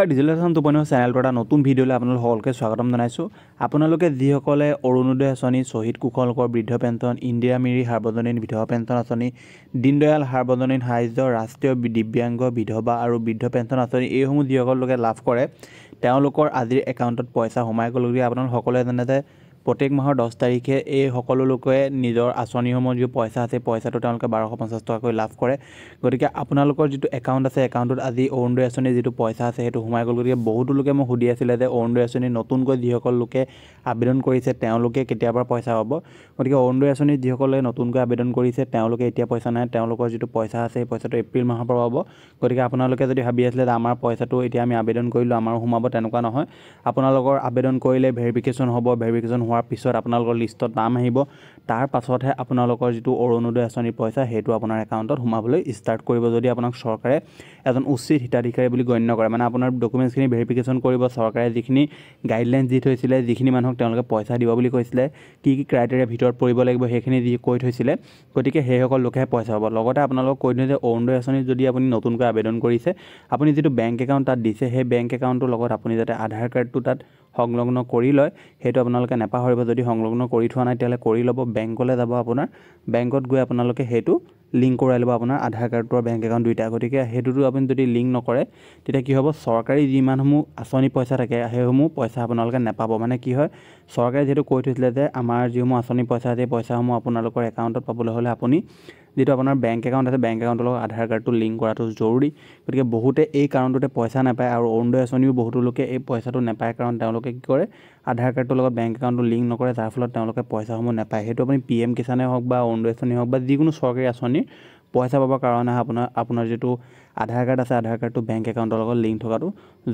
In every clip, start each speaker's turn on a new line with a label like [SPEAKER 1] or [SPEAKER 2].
[SPEAKER 1] নমস্কাৰ ডিজিটেল আচন দুপনীয় চেনেলটো এটা নতুন ভিডিঅ'লৈ আপোনালোক সকলোকে স্বাগতম জনাইছোঁ আপোনালোকে যিসকলে অৰুণোদয় আঁচনি শ্বহীদ কুশলকৰ বৃদ্ধ পেঞ্চন ইন্দিৰা মিৰি সাৰ্বজনীন বিধৱা পেঞ্চন আঁচনি দীনদয়াল সাৰ্বজনীন সাহায্য ৰাষ্ট্ৰীয় দিব্যাংগ বিধৱা আৰু বৃদ্ধ পেঞ্চন আঁচনি এইসমূহ যিসকল লোকে লাভ কৰে তেওঁলোকৰ আজিৰ একাউণ্টত পইচা সোমাই গ'লগৈ আপোনালোক সকলোৱে জানে যে প্ৰত্যেক মাহৰ দহ তাৰিখে এই সকলো লোকে নিজৰ আঁচনিসমূহ যি পইচা আছে পইচাটো তেওঁলোকে বাৰশ পঞ্চাছ টকাকৈ লাভ কৰে গতিকে আপোনালোকৰ যিটো একাউণ্ট আছে একাউণ্টত আজি অৰুণোদয় আঁচনিৰ যিটো পইচা আছে সেইটো সোমাই গ'ল গতিকে বহুতো লোকে মোক সুধি আছিলে যে অৰুণোদয় আঁচনি নতুনকৈ যিসকল লোকে আবেদন কৰিছে তেওঁলোকে কেতিয়াবা পইচা পাব গতিকে অৰুণোদয় আঁচনিত যিসকলে নতুনকৈ আবেদন কৰিছে তেওঁলোকে এতিয়া পইচা নাই তেওঁলোকৰ যিটো পইচা আছে সেই পইচাটো এপ্ৰিল মাহৰ পৰা পাব গতিকে আপোনালোকে যদি ভাবি আছিলে যে আমাৰ পইচাটো এতিয়া আমি আবেদন কৰিলোঁ আমাৰো সোমাব তেনেকুৱা নহয় আপোনালোকৰ আবেদন কৰিলে ভেৰিফিকেশ্যন হ'ব ভেৰিফিকেশ্যন হোৱাৰ পিছত আপোনালোকৰ লিষ্টত নাম আহিব তাৰ পাছতহে আপোনালোকৰ যিটো অৰুণোদয় আঁচনিৰ পইচা সেইটো আপোনাৰ একাউণ্টত সোমাবলৈ ষ্টাৰ্ট কৰিব যদি আপোনাক চৰকাৰে এজন উচিত হিতাধিকাৰী বুলি গণ্য কৰে মানে আপোনাৰ ডকুমেণ্টছখিনি ভেৰিফিকেশ্যন কৰিব চৰকাৰে যিখিনি গাইডলাইন দি থৈছিলে যিখিনি মানুহক তেওঁলোকে পইচা দিব বুলি কৈছিলে কি কি ক্ৰাইটেৰিয়াৰ ভিতৰত পৰিব লাগিব সেইখিনি যি কৈ থৈছিলে গতিকে সেইসকল লোকেহে পইচা পাব লগতে আপোনালোকক কৈ দিওঁ যে অৰুণোদয় আঁচনিত যদি আপুনি নতুনকৈ আবেদন কৰিছে আপুনি যিটো বেংক একাউণ্ট তাত দিছে সেই বেংক একাউণ্টটোৰ লগত আপুনি যাতে আধাৰ কাৰ্ডটো তাত সংলগ্ন কৰি লয় সেইটো আপোনালোকে নেপাহৰিব যদি সংলগ্ন কৰি থোৱা নাই তেতিয়াহ'লে কৰি ল'ব বেংকলৈ যাব আপোনাৰ বেংকত গৈ আপোনালোকে সেইটো লিংক কৰাই ল'ব আপোনাৰ আধাৰ কাৰ্ডটো আৰু বেংক একাউণ্ট দুইটা গতিকে সেইটোতো আপুনি যদি লিংক নকৰে তেতিয়া কি হ'ব চৰকাৰী যিমানসমূহ আঁচনি পইচা থাকে সেইসমূহ পইচা আপোনালোকে নাপাব মানে কি হয় চৰকাৰে যিহেতু কৈ থৈছিলে যে আমাৰ যিসমূহ আঁচনি পইচা আছে সেই পইচাসমূহ আপোনালোকৰ একাউণ্টত পাবলৈ হ'লে আপুনি যিটো আপোনাৰ বেংক একাউণ্ট আছে বেংক একাউণ্টৰ লগত আধাৰ কাৰ্ডটো লিংক কৰাটো জৰুৰী গতিকে বহুতে এই কাৰণটোতে পইচা নাপায় আৰু অৰুণোদয় আঁচনিও বহুতো লোকে এই পইচাটো নাপায় কাৰণ তেওঁলোকে কি কৰে আধাৰ কাৰ্ডটোৰ লগত বেংক একাউণ্টটো লিংক নকৰে যাৰ ফলত তেওঁলোকে পইচাসমূহ নাপায় সেইটো আপুনি পি এম কিষাণে হওক বা অৰুণোদয় আঁচনি হওক বা যিকোনো চৰকাৰী আঁচনিৰ পইচা পাবৰ কাৰণে আপোনাৰ আপোনাৰ যিটো আধাৰ কাৰ্ড আছে আধাৰ কাৰ্ডটো বেংক একাউণ্টৰ লগত লিংক থকাটো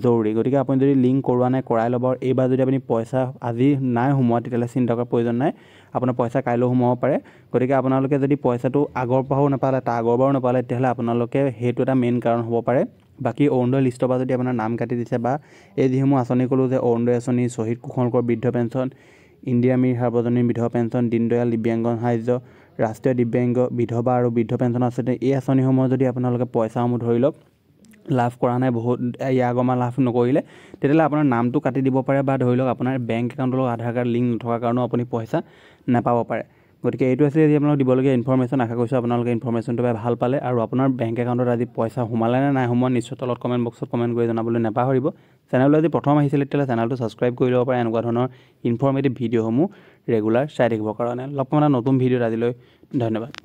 [SPEAKER 1] জৰুৰী গতিকে আপুনি যদি লিংক কৰোৱা নাই কৰাই ল'ব আৰু এইবাৰ যদি আপুনি পইচা আজি নাই সোমোৱা তেতিয়াহ'লে চিন্তা কৰাৰ প্ৰয়োজন নাই আপোনাৰ পইচা কাইলৈও সোমাব পাৰে গতিকে আপোনালোকে যদি পইচাটো আগৰ পৰাও নাপালে তাৰ আগৰ পৰাও নাপালে তেতিয়াহ'লে আপোনালোকে সেইটো এটা মেইন কাৰণ হ'ব পাৰে বাকী অৰুণোদয় লিষ্টৰ পৰা যদি আপোনাৰ নাম কাটি দিছে বা এই যিসমূহ আঁচনি ক'লোঁ যে অৰুণোদয় আঁচনি শ্বহীদ কুশলকৰ বৃদ্ধ পেঞ্চন ইণ্ডিয়া ইণ্ডিয়ামিৰ সাৰ্বজনীন বিধৱা পেঞ্চন দীনদয়াল দিব্যাংগন সাহায্য ৰাষ্ট্ৰীয় দিব্যাংগ বিধৱা আৰু বৃদ্ধ পেঞ্চন আঁচনি এই আঁচনিসমূহ যদি আপোনালোকে পইচাসমূহ ধৰি লওক লাভ কৰা নাই বহুত ইয়াৰ আগমা লাভ নকৰিলে তেতিয়াহ'লে আপোনাৰ নামটো কাটি দিব পাৰে বা ধৰি লওক আপোনাৰ বেংক একাউণ্টৰ লগত আধাৰ কাৰ্ড লিংক নথকাৰ কাৰণেও আপুনি পইচা নাপাব পাৰে গতিকে এইটো আছিলে যদি আপোনালোক দিবলগীয়া ইনফৰ্মেশ্যন আশা কৰিছোঁ আপোনালোকে ইনফৰ্মেশ্যনটো পাই ভাল পালে আৰু আপোনাৰ বেংক একাউণ্টত আজি পইচা সোমালে নে নাই সোমোৱা নিশ্চয় তলত কমেণ্ট বক্সত কমেণ্ট কৰি জনাবলৈ নাপাহৰিব চেনেলটো আজি প্ৰথম আহিছিলে তেতিয়াহ'লে চেনেলটো ছাবস্ক্ৰাইব কৰি ল'ব পাৰে এনেকুৱা ধৰণৰ ইনফৰ্মেটিভ ভিডিঅ'সমূহ ৰেগুলাৰ চাই থাকিবৰ কাৰণে লগ পাম এটা নতুন ভিডিঅ'ত আজিলৈ ধন্যবাদ